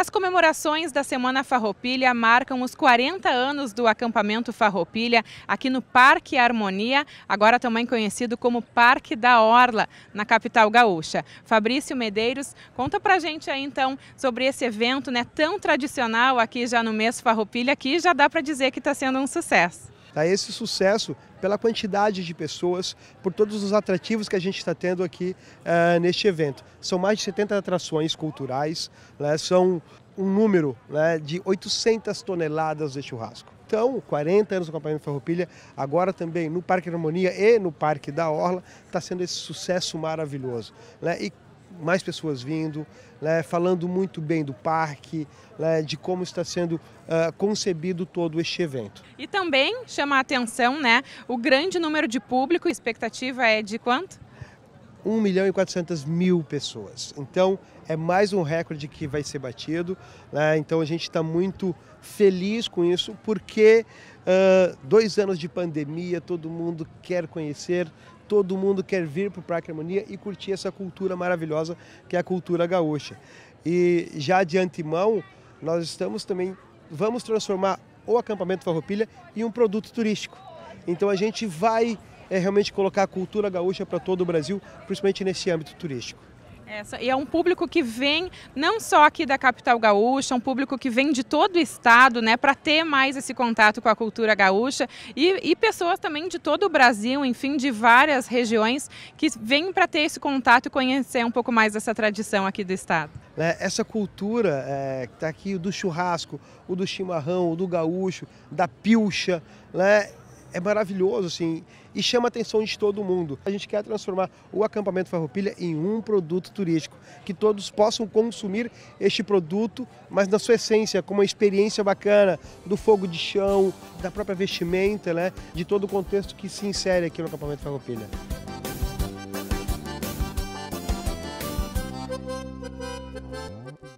As comemorações da Semana Farroupilha marcam os 40 anos do acampamento Farroupilha aqui no Parque Harmonia, agora também conhecido como Parque da Orla, na capital gaúcha. Fabrício Medeiros, conta pra gente aí então sobre esse evento né, tão tradicional aqui já no mês Farroupilha, que já dá para dizer que está sendo um sucesso tá esse sucesso pela quantidade de pessoas, por todos os atrativos que a gente está tendo aqui uh, neste evento. São mais de 70 atrações culturais, né? são um número né, de 800 toneladas de churrasco. Então, 40 anos do acampamento Farroupilha, agora também no Parque Harmonia e no Parque da Orla, está sendo esse sucesso maravilhoso. Né? E mais pessoas vindo, né, falando muito bem do parque, né, de como está sendo uh, concebido todo este evento. E também chama a atenção né, o grande número de público, a expectativa é de quanto? 1 milhão e 400 mil pessoas. Então, é mais um recorde que vai ser batido. Né? Então, a gente está muito feliz com isso, porque uh, dois anos de pandemia, todo mundo quer conhecer, todo mundo quer vir para o Parque Harmonia e curtir essa cultura maravilhosa que é a cultura gaúcha. E já de antemão, nós estamos também, vamos transformar o acampamento Farroupilha em um produto turístico. Então, a gente vai é realmente colocar a cultura gaúcha para todo o Brasil, principalmente nesse âmbito turístico. Essa, e é um público que vem não só aqui da capital gaúcha, é um público que vem de todo o estado, né, para ter mais esse contato com a cultura gaúcha e, e, pessoas também de todo o Brasil, enfim, de várias regiões que vêm para ter esse contato e conhecer um pouco mais dessa tradição aqui do estado. Né, essa cultura é, que está aqui do churrasco, o do chimarrão, o do gaúcho, da pilcha, né, é maravilhoso, assim, e chama a atenção de todo mundo. A gente quer transformar o acampamento Farroupilha em um produto turístico, que todos possam consumir este produto, mas na sua essência, como uma experiência bacana do fogo de chão, da própria vestimenta, né, de todo o contexto que se insere aqui no acampamento Farroupilha.